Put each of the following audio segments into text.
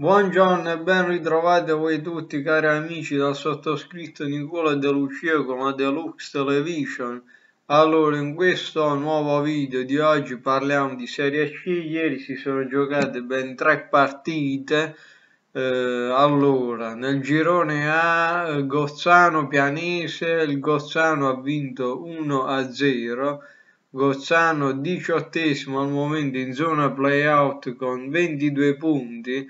Buongiorno e ben ritrovati voi tutti cari amici dal sottoscritto Nicola De Lucia con la Deluxe Television. Allora in questo nuovo video di oggi parliamo di Serie C. Ieri si sono giocate ben tre partite. Eh, allora nel girone A eh, Gozzano Pianese, il Gozzano ha vinto 1-0. Gozzano diciottesimo al momento in zona playout con 22 punti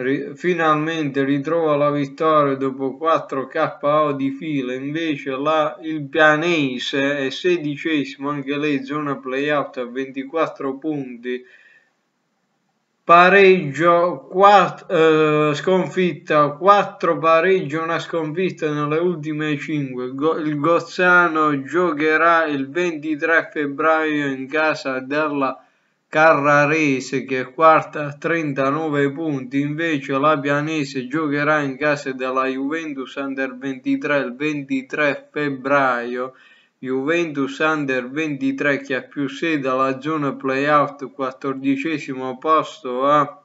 ri finalmente ritrova la vittoria dopo 4 KO di fila, invece la, il Pianese è sedicesimo, anche lei zona playout a 24 punti, pareggio, quatt eh, sconfitta, 4 pareggio, una sconfitta nelle ultime 5. Go il Gozzano giocherà il 23 febbraio in casa della Carrarese che è quarta a 39 punti, invece la Pianese giocherà in casa della Juventus Under 23 il 23 febbraio. Juventus Under 23 che ha più sede alla zona playout, 14 posto a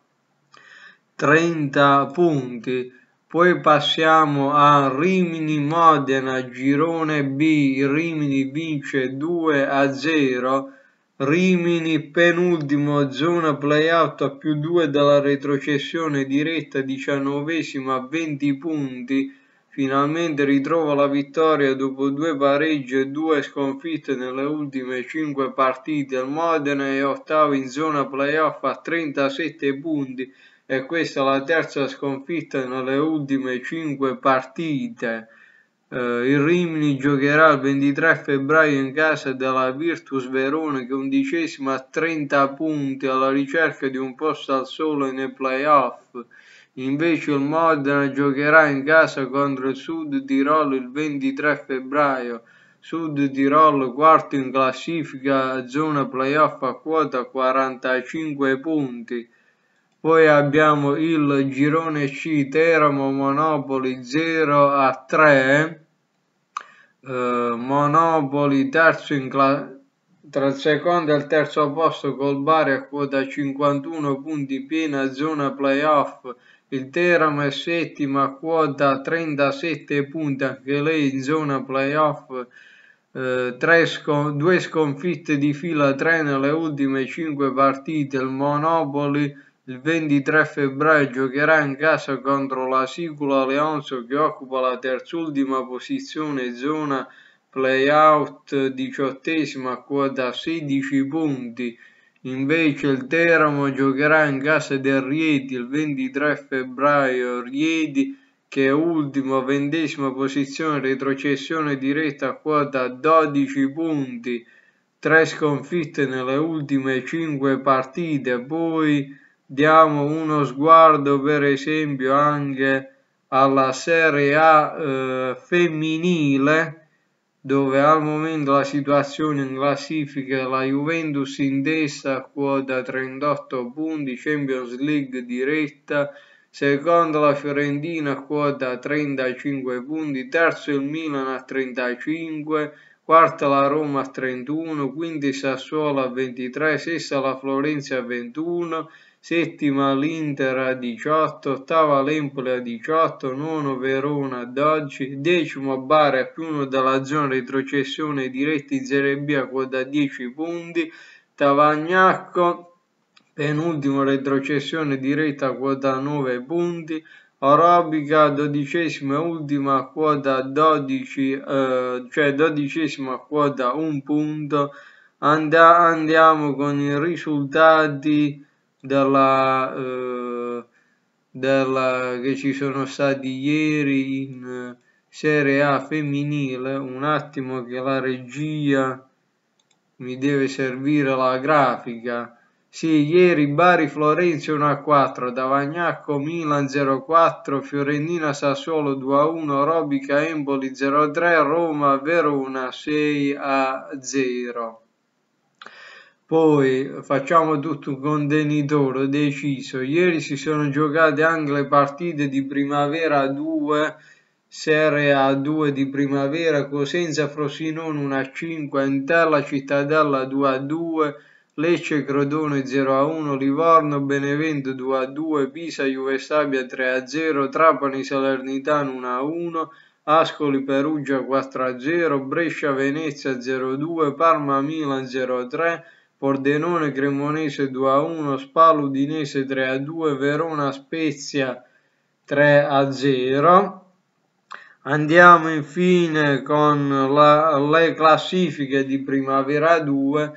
30 punti. Poi passiamo a Rimini Modena, girone B, Rimini vince 2 a 0 Rimini penultimo zona playout a più 2 dalla retrocessione diretta diciannovesima a 20 punti finalmente ritrova la vittoria dopo due pareggi e due sconfitte nelle ultime 5 partite il Modena è ottavo in zona playoff a 37 punti e questa è la terza sconfitta nelle ultime 5 partite eh, il Rimini giocherà il 23 febbraio in casa della Virtus Verona che è undicesima a 30 punti alla ricerca di un posto al sole nei playoff. Invece il Modena giocherà in casa contro il Sud Tirol il 23 febbraio. Sud Tirol quarto in classifica, zona playoff a quota 45 punti. Poi abbiamo il girone C Teramo Monopoli 0 a 3. Eh, Monopoli terzo in tra il secondo e il terzo posto col Bari a quota 51 punti piena zona playoff. Il Teramo è settimo a quota 37 punti, anche lei in zona playoff. Eh, tre scon due sconfitte di fila, tre nelle ultime cinque partite. Il Monopoli il 23 febbraio giocherà in casa contro la Sicula Leonzo che occupa la terzultima posizione zona playout diciottesima a quota 16 punti. Invece il Teramo giocherà in casa del Rieti il 23 febbraio. Rieti che è ultimo, ventesima posizione, retrocessione diretta a quota 12 punti. Tre sconfitte nelle ultime 5 partite. Poi diamo uno sguardo per esempio anche alla Serie A eh, femminile dove al momento la situazione in classifica la Juventus in testa quota 38 punti, Champions League diretta, seconda la Fiorentina a quota 35 punti, terzo il Milan a 35, quarta la Roma a 31, quinta Sassuolo a 23, sesta la Florenza a 21, settima l'Inter a 18, ottava l'Empoli a 18, nono Verona a 12, decimo Bari a più 1 dalla zona retrocessione diretti in Serie B a quota 10 punti, Tavagnacco penultimo retrocessione diretta a quota 9 punti, Orobica dodicesima e ultima a quota 12, eh, cioè dodicesima a quota 1 punto. andiamo con i risultati dalla, eh, dalla, che ci sono stati ieri in eh, Serie A femminile, un attimo che la regia mi deve servire la grafica. Sì, ieri Bari Florenzio 1 a 4, Davagnacco Milan 0 4, Fiorentina Sassuolo 2 a 1, Robica Emboli 0 3, Roma Verona 6 a 0. Poi facciamo tutto un contenitore deciso. Ieri si sono giocate anche le partite di primavera 2, Serie A2 di primavera, Cosenza Frosinone 1 a 5, Entella Cittadella 2 a 2, Lecce Crotone 0 a 1, Livorno Benevento 2 a 2, Pisa Juve Stabia 3 a 0, Trapani Salernitano 1 a 1, Ascoli Perugia 4 0, Brescia Venezia 0 2, Parma Milan 0 3, Pordenone Cremonese 2 a 1, Spal Udinese 3 a 2, Verona Spezia 3 a 0. Andiamo infine con la, le classifiche di Primavera 2.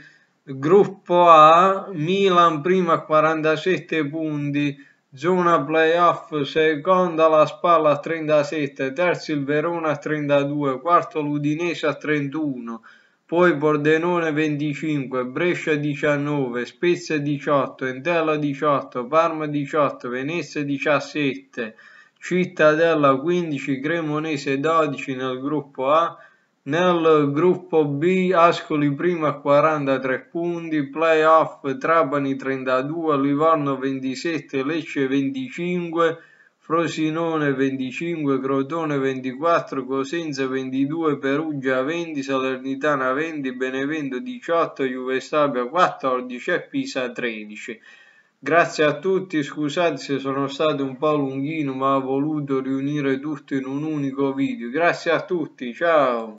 Gruppo A, Milan prima 47 punti, zona playoff, seconda la Spalla a 37, terzo il Verona a 32, quarto l'Udinese a 31, poi Pordenone 25, Brescia 19, Spezia 18, Entella 18, Parma 18, Venezia 17, Cittadella 15, Cremonese 12 nel gruppo A, nel gruppo B Ascoli prima 43 punti, playoff Trapani 32, Livorno 27, Lecce 25, Frosinone 25, Crotone 24, Cosenza 22, Perugia 20, Salernitana 20, Benevento 18, Juve Stabia 14 e Pisa 13. Grazie a tutti, scusate se sono stato un po' lunghino ma ho voluto riunire tutto in un unico video. Grazie a tutti, ciao!